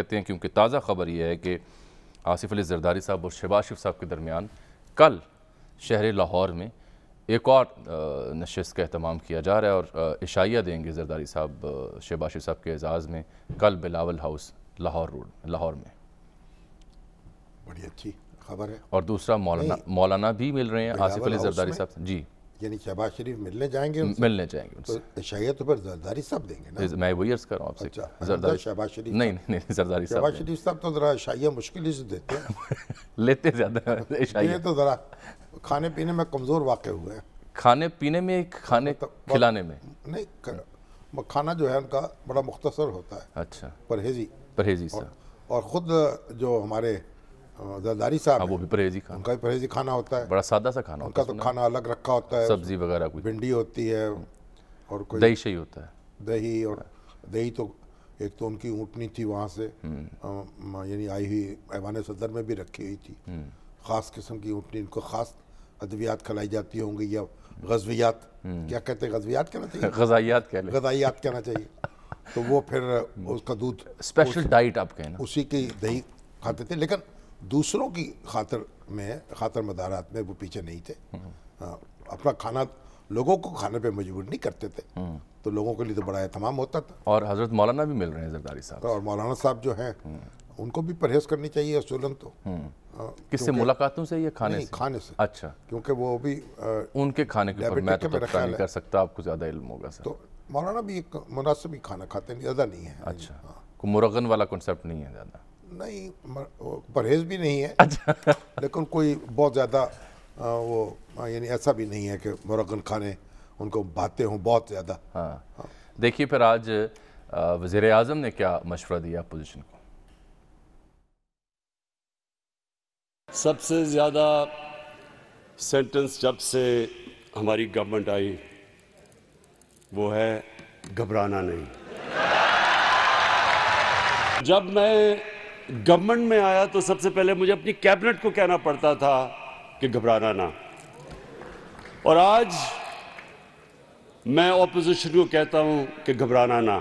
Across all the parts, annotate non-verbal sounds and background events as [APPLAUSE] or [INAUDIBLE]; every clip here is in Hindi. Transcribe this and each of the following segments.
कहते हैं क्योंकि ताज़ा खबर यह है कि आसिफ अली जरदारी साहब और शहबाज साहब के दरमियान कल शहर लाहौर में एक और नशस्त का अहतमाम किया जा रहा है और इशाइया देंगे जरदारी साहब शहबाज साहब के एजाज़ में कल बिलावल हाउस लाहौर रोड लाहौर में बड़ी अच्छी खबर है और दूसरा मौलाना मौलाना भी मिल रहे हैं आसिफ अली जरदारी साहब जी यानी शहबाज शरीफ मिलने जाएंगे उनसे? मिलने जाएंगे उनसे तो पर जरदारी साहब देंगे ना मैं वही अर्ज कर रहा हूँ आपसे अच्छा, जरदारी शहबाज शरीफ नहीं नहीं नहीं जरदारी शहबाज शरीफ साहब तो ज़रा शाइया मुश्किल से देते हैं [LAUGHS] लेते ज़्यादा [LAUGHS] ये तो ज़रा खाने पीने में कमज़ोर वाक़ हुए हैं खाने पीने में खाने मतलब खिलाने में नहीं खाना जो है उनका बड़ा मुख्तसर होता है अच्छा परहेजी परहेजी और ख़ुद जो हमारे जरदारी साहब वो भी परहेजी खाना उनका भी परहेजी खाना होता है बड़ा सादा सा खाना उनका तो खाना अलग रखा होता है सब्जी वगैरह कोई भिंडी होती है और कोई दही शही होता है दही और दही तो एक तो उनकी ऊँटनी थी वहाँ से हम्म। यानी आई हुई ऐवान सदर में भी रखी हुई थी हम्म। ख़ास किस्म की ऊँटनी उनको ख़ास अद्वियात खिलाई जाती होंगी या गजवियात हम्म। क्या कहते हैं गजवियात कहना चाहिए [LAUGHS] गजाइयात कह गजाइयात कहना चाहिए तो वो फिर [LAUGHS] उसका दूध स्पेशल डाइट आप कहें उसी की दही खाते थे लेकिन दूसरों की खातर में खातर मदारात में वो पीछे नहीं थे आ, हाँ, अपना खाना लोगों को खाने पे मजबूर नहीं करते थे हम्म। तो लोगों के लिए तो बड़ा एहतमाम होता था और हजरत मौलाना भी मिल रहे हैं जरदारी साहब तो और मौलाना साहब जो हैं हम्म। उनको भी परहेज करनी चाहिए असूलन तो हम्म। हाँ, किससे मुलाकातों से ये खाने से खाने से अच्छा क्योंकि वो भी आ, उनके खाने के ऊपर मैं तो नहीं कर सकता आपको ज़्यादा इल्म होगा सर तो मौलाना भी एक मुनासिब ही खाना खाते हैं ज़्यादा नहीं है अच्छा हाँ। मुरगन वाला कॉन्सेप्ट नहीं है ज़्यादा नहीं परहेज भी नहीं है अच्छा [LAUGHS] लेकिन कोई बहुत ज़्यादा वो यानी ऐसा भी नहीं है कि मुरगन खाने उनको भाते हों बहुत ज़्यादा हाँ, हाँ। देखिए फिर आज वज़ी अजम ने क्या मशवरा दिया अपोजिशन को सबसे ज़्यादा सेंटेंस जब से हमारी गवर्नमेंट आई वो है घबराना नहीं जब मैं गवर्नमेंट में आया तो सबसे पहले मुझे अपनी कैबिनेट को कहना पड़ता था कि घबराना ना और आज मैं ऑपोजिशन को कहता हूं कि घबराना ना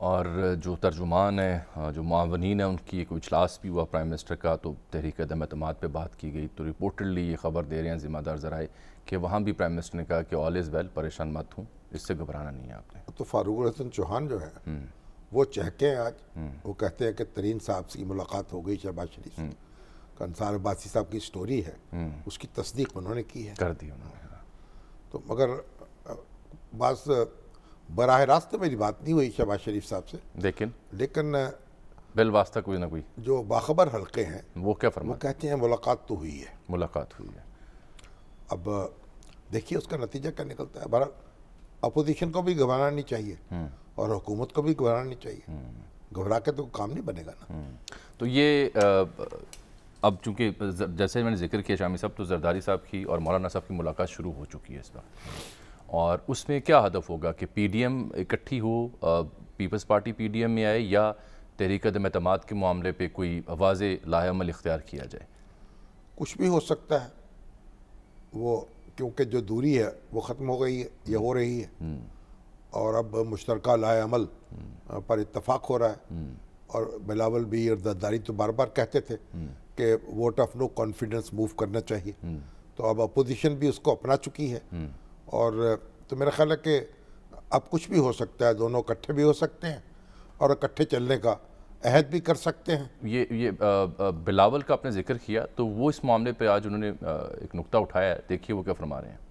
और जो तर्जुमान हैं जो मावनीन हैं उनकी एक इजलास भी हुआ प्राइम मिनिस्टर का तो तहरीक अदम अतमाद पर बात की गई तो रिपोर्टली ये खबर दे रहे हैं ज़िम्मेदार ज़राए कि वहाँ भी प्राइम मिनिस्टर ने कहा कि ऑल इज़ वेल परेशान मत हूँ इससे घबराना नहीं है आपने तो फारूक हसन चौहान जो है हम्म। वो चहके हैं आज हम्म। वो कहते हैं कि तरीन साहब से मुलाकात हो गई शहबाज शरीफ कंसार हम्म। तो अब्बासी साहब की स्टोरी है उसकी तस्दीक उन्होंने की है कर दी उन्होंने हाँ। तो मगर बास बरह रास्त मेरी बात नहीं हुई शहबाज शरीफ साहब से लेकिन लेकिन वास्ता कोई ना कोई जो बाखबर हल्के हैं वो क्या फरमा वो कहते हैं मुलाकात तो हुई है मुलाकात हुई है अब देखिए उसका नतीजा क्या निकलता है बहर अपोजिशन को भी घबराना नहीं चाहिए हम्म। और हुकूमत को भी घबराना नहीं चाहिए हम्म। घबरा के तो काम नहीं बनेगा ना हम्म। तो ये अब चूंकि जैसे मैंने जिक्र किया शामी साहब तो जरदारी साहब की और मौलाना साहब की मुलाकात शुरू हो चुकी है इस वक्त और उसमें क्या हदफ होगा कि पीडीएम इकट्ठी हो पीपल्स पार्टी पीडीएम में आए या तहरीक मतमाद के मामले पर कोई वाज लाल इख्तियार किया जाए कुछ भी हो सकता है वो क्योंकि जो दूरी है वो ख़त्म हो गई है ये हो रही है हम्म। और अब मुश्तरक लाल हम्म। पर इतफाक़ हो रहा है हम्म। और बिलावल भी और तो बार बार कहते थे कि vote of no confidence move करना चाहिए तो अब अपोजिशन भी उसको अपना चुकी है और तो मेरा ख्याल है कि अब कुछ भी हो सकता है दोनों इकट्ठे भी हो सकते हैं और इकट्ठे चलने का अहद भी कर सकते हैं ये ये आ, आ, बिलावल का आपने जिक्र किया तो वो इस मामले पे आज उन्होंने आ, एक नुक्ता उठाया है देखिए वो क्या फरमा रहे हैं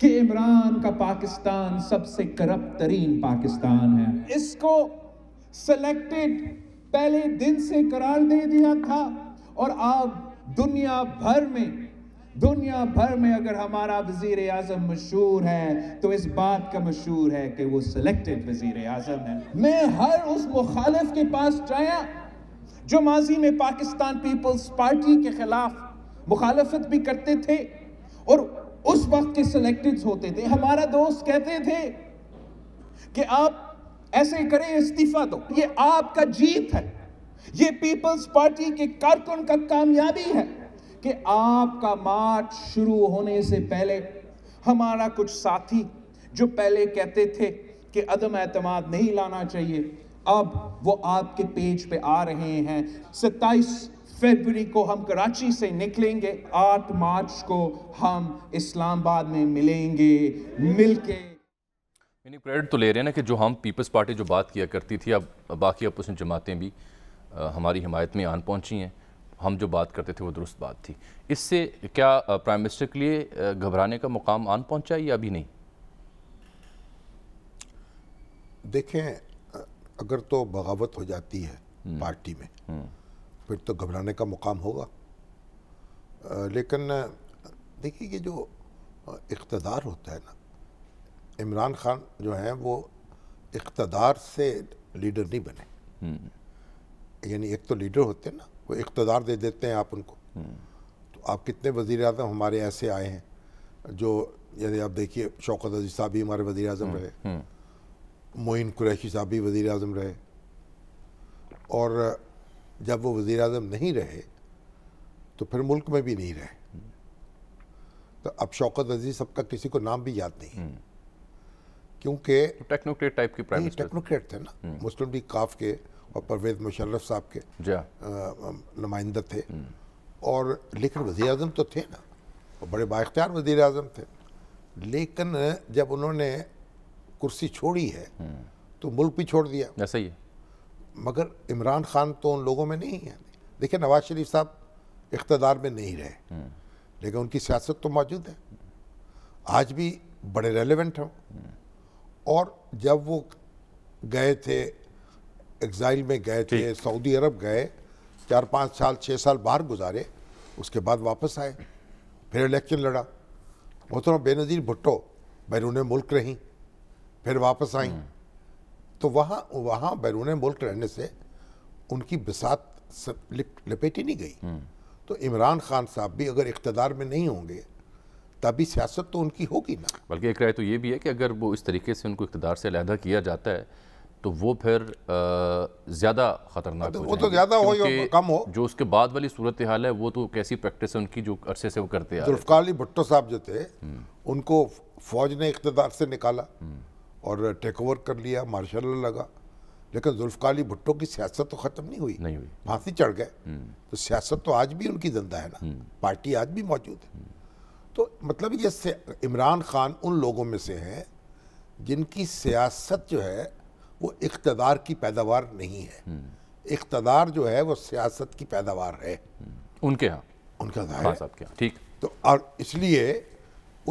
कि इमरान का पाकिस्तान सबसे करप्ट तरीन पाकिस्तान है इसको सिलेक्टेड पहले दिन से करार दे दिया था और आप दुनिया भर में दुनिया भर में अगर हमारा वजीर आजम मशहूर है तो इस बात का मशहूर है कि वो सिलेक्टेड वजीर आजम है मैं हर उस मुखालिफ के पास जाया जो माजी में पाकिस्तान पीपल्स पार्टी के खिलाफ मुखालफत भी करते थे और उस वक्त के सिलेक्टेड होते थे हमारा दोस्त कहते थे कि आप ऐसे करें इस्तीफा दो ये आपका जीत है ये पीपल्स पार्टी के कारकुन का कामयाबी है कि आपका मार्च शुरू होने से पहले हमारा कुछ साथी जो पहले कहते थे कि अदम एतमाद नहीं लाना चाहिए अब वो आपके पेज पे आ रहे हैं 27 फरवरी को हम कराची से निकलेंगे 8 मार्च को हम इस्लामाबाद में मिलेंगे मिलके क्रेडिट तो ले रहे हैं ना कि जो हम पीपल्स पार्टी जो बात किया करती थी अब बाकी अपोजिशन जमातें भी हमारी हमायत में आन पहुँची हैं हम जो बात करते थे वो दुरुस्त बात थी इससे क्या प्राइम मिनिस्टर के लिए घबराने का मुकाम आन पहुँचा या अभी नहीं देखें अगर तो बगावत हो जाती है हम्म। पार्टी में हम्म। फिर तो घबराने का मुकाम होगा आ, लेकिन देखिए ये जो इकतदार होता है ना इमरान खान जो हैं वो इकतदार से लीडर नहीं बने हम्म। यानी एक तो लीडर होते हैं ना वो इकतदार दे देते हैं आप उनको हम्म। तो आप कितने वज़ी अजम हमारे ऐसे आए हैं जो यदि आप देखिए शौकत अजीज साहब भी हमारे वज़ी अजम हम्म, रहे हम्म। मोइन कुरैशी साहब भी वज़ी अजम रहे और जब वो वज़ी अजम नहीं रहे तो फिर मुल्क में भी नहीं रहे तो अब शौकत अजीज सबका किसी को नाम भी याद नहीं क्योंकि तो टेक्नोक्रेट टाइप की टेक्नोक्रेट थे ना मुस्लिम लीग काफ के और परवेज मुशर्रफ साहब के हाँ। नुमाइंदा थे और लेकिन वज़ी अजम तो थे ना और बड़े बाख्तियार वज़ी अजम थे लेकिन जब उन्होंने कुर्सी छोड़ी है तो मुल्क भी छोड़ दिया ऐसा ही है मगर इमरान खान तो उन लोगों में नहीं है देखिए नवाज शरीफ साहब इकतदार में नहीं रहे लेकिन उनकी सियासत तो मौजूद है आज भी बड़े रेलिवेंट हैं और जब वो गए थे एग्जाइल में गए थे सऊदी अरब गए चार पाँच साल छः साल बाहर गुजारे उसके बाद वापस आए फिर इलेक्शन लड़ा मोहतरम बेनज़ीर भुट्टो बैरून मुल्क रहीं फिर वापस आई हम्म। तो वहाँ वहाँ बैरून मुल्क रहने से उनकी बिसात लिप, लपेटी नहीं गई हम्म। तो इमरान खान साहब भी अगर इकतदार में नहीं होंगे तभी सियासत तो उनकी होगी ना बल्कि एक राय तो ये भी है कि अगर वो इस तरीके से उनको इकतदार से अलहदा किया जाता है तो वो फिर ज़्यादा ख़तरनाक वो तो ज़्यादा हो या कम हो जो उसके बाद वाली सूरत हाल है वो तो कैसी प्रैक्टिस है उनकी जो अरसे से वो करते हैं अली भुट्टो साहब जो थे हम्म। उनको फ़ौज ने इकतदार से निकाला हम्म। और टेक ओवर कर लिया मार्शल लगा लेकिन जुल्फकाली अली भुट्टो की सियासत तो ख़त्म नहीं हुई नहीं हुई फांसी चढ़ गए हम्म। तो सियासत तो आज भी उनकी जिंदा है ना पार्टी आज भी मौजूद है तो मतलब ये इमरान खान उन लोगों में से हैं जिनकी सियासत जो है वो इकतदार की पैदावार नहीं है इकतदार जो है वो सियासत की पैदावार है उनके यहाँ उनका जाहिर हाँ, ठीक तो और इसलिए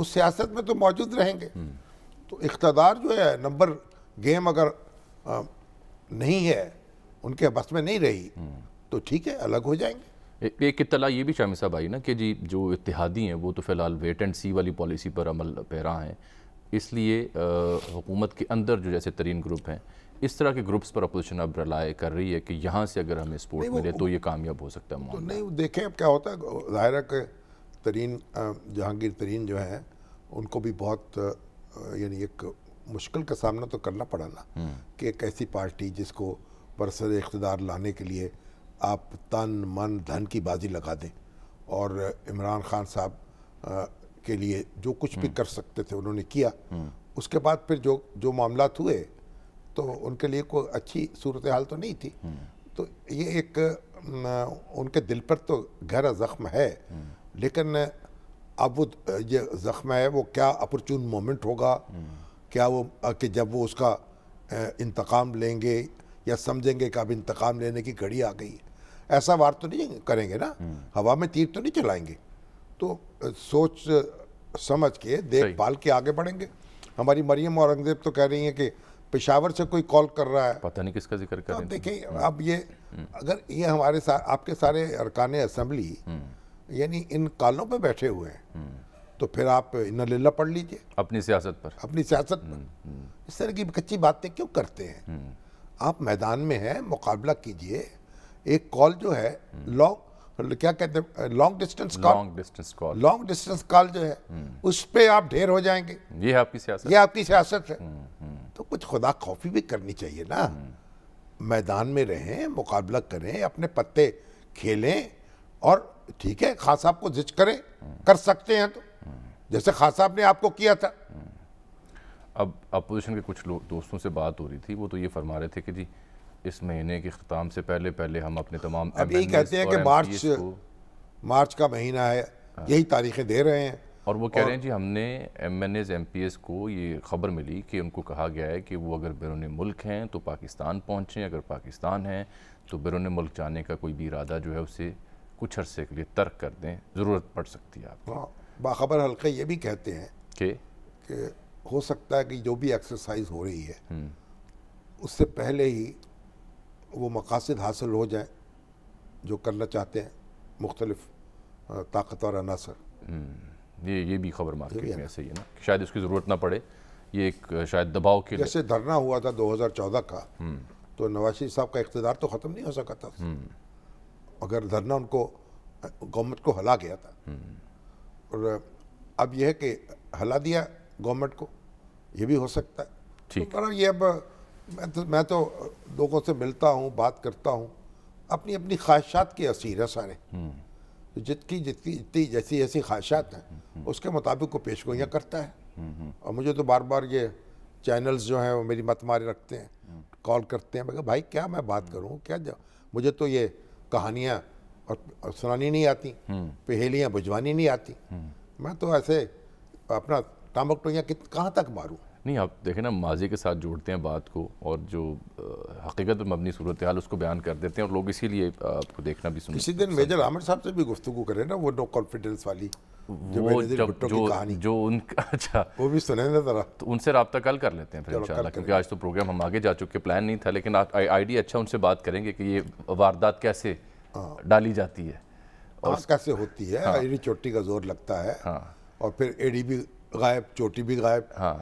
उस सियासत में तो मौजूद रहेंगे तो इकतदार जो है नंबर गेम अगर आ, नहीं है उनके बस में नहीं रही तो ठीक है अलग हो जाएंगे एक इतला ये भी शामिल साहब आई ना कि जी जो इतिहादी हैं वो तो फ़िलहाल वेट एंड सी वाली पॉलिसी पर अमल पैरा हैं इसलिए हुकूमत के अंदर जो जैसे तरीन ग्रुप हैं इस तरह के ग्रुप्स पर अपोजिशन अब रलाए कर रही है कि यहाँ से अगर हमें सपोर्ट मिले तो ये कामयाब हो सकता है तो नहीं देखें अब क्या होता है ज़ाहिर के तरीन जहांगीर तरीन जो हैं उनको भी बहुत यानी एक मुश्किल का सामना तो करना पड़ा ना हम्म। कि एक ऐसी पार्टी जिसको बरसर इकतदार लाने के लिए आप तन मन धन की बाजी लगा दें और इमरान खान साहब के लिए जो कुछ भी हम्म। कर सकते थे उन्होंने किया हम्म। उसके बाद फिर जो जो मामला हुए तो उनके लिए कोई अच्छी सूरत हाल तो नहीं थी हम्म। तो ये एक उनके दिल पर तो गहरा ज़ख्म है लेकिन अब वो ये ज़ख्म है वो क्या अपरचून मोमेंट होगा क्या वो कि जब वो उसका इंतकाम लेंगे या समझेंगे कि अब इंतकाम लेने की घड़ी आ गई ऐसा वार तो नहीं करेंगे ना हवा में तीर तो नहीं चलाएंगे तो सोच समझ के देखभाल के आगे बढ़ेंगे हमारी मरियम औरंगजेब तो कह रही हैं कि पेशावर से कोई कॉल कर रहा है पता नहीं किसका जिक्र कर तो देखें हम्म। अब ये हम्म। अगर ये हमारे साथ आपके सारे अरकान असम्बली हम्म। यानी इन कालों पे बैठे हुए हैं तो फिर आप नल्ला पढ़ लीजिए अपनी सियासत पर अपनी सियासत पर इस तरह की कच्ची बातें क्यों करते हैं आप मैदान में हैं मुकाबला कीजिए एक कॉल जो है लॉ क्या कहते हैं long distance call long distance call long distance call जो है हम्म। उस पर आप ढेर हो जाएंगे ये आपकी सियासत ये आपकी सियासत है हम्म, हम्म। तो कुछ खुदा खौफी भी करनी चाहिए ना मैदान में रहें मुकाबला करें अपने पत्ते खेलें और ठीक है खास साहब को जिच करें कर सकते हैं तो जैसे खास साहब ने आपको किया था अब अपोजिशन के कुछ दोस्तों से बात हो रही थी वो तो ये फरमा रहे थे कि जी इस महीने के अख्ताम से पहले पहले हम अपने तमाम अब यही कहते हैं कि मार्च मार्च का महीना है हाँ। यही तारीखें दे रहे हैं और वो कह रहे हैं जी हमने M N As M P S को ये खबर मिली कि उनको कहा गया है कि वो अगर बैरून मुल्क हैं तो पाकिस्तान पहुँचें अगर पाकिस्तान हैं तो बैरून मुल्क जाने का कोई भी इरादा जो है उसे कुछ अरसे के लिए तर्क कर दें ज़रूरत पड़ सकती है आपको हाँ, बाखबर हल्के ये भी कहते हैं कि हो सकता है कि जो भी एक्सरसाइज हो रही है हम्म। उससे पहले ही वो मकासद हासिल हो जाए जो करना चाहते हैं मुख्तलफ ताकतवर अनासर हम्म, ये ये भी खबर मार्केट में ऐसे ही है ना शायद इसकी ज़रूरत ना पड़े ये एक शायद दबाव के जैसे धरना हुआ था 2014 का हम्म। तो नवाज शरीफ साहब का इकतदार तो ख़त्म नहीं हो सका था हम्म। अगर धरना उनको गवर्नमेंट को हला गया था और अब यह है कि हला दिया गवर्नमेंट को ये भी हो सकता है तो ठीक तो ये अब मैं तो मैं तो लोगों से मिलता हूँ बात करता हूँ अपनी अपनी ख्वाहिशात के असीर है सारे हम्म। जितकी जितनी जितनी जैसी जैसी ख्वाहिशात हैं हम्म। उसके मुताबिक वो पेशगोइयाँ हम्म। करता है और मुझे तो बार बार ये चैनल्स जो हैं वो मेरी मत मारे रखते हैं कॉल करते हैं मैं भाई क्या मैं बात करूँ क्या जा? मुझे तो ये कहानियाँ और, सुनानी नहीं आती पहेलियाँ बुझवानी नहीं आती मैं तो ऐसे अपना टामक टोइयाँ कहाँ तक मारूँ नहीं आप देखें ना माजी के साथ जोड़ते हैं बात को और जो हकीकत पर मबनी सूरत हाल उसको बयान कर देते हैं और लोग इसीलिए आपको देखना भी सुन इसी दिन मेजर आमिर साहब से भी गुफ्तु करें ना वो नो कॉन्फिडेंस वाली वो जब जो जो उनका [LAUGHS] अच्छा वो भी सुने ना तो उनसे रबता कल कर लेते हैं फिर इंशाल्लाह क्योंकि आज तो प्रोग्राम हम आगे जा चुके प्लान नहीं था लेकिन आईडी अच्छा उनसे बात करेंगे कि ये वारदात कैसे हाँ। डाली जाती है और कैसे होती है हाँ। एडी चोटी का जोर लगता है हाँ। और फिर एडी भी गायब चोटी भी गायब हाँ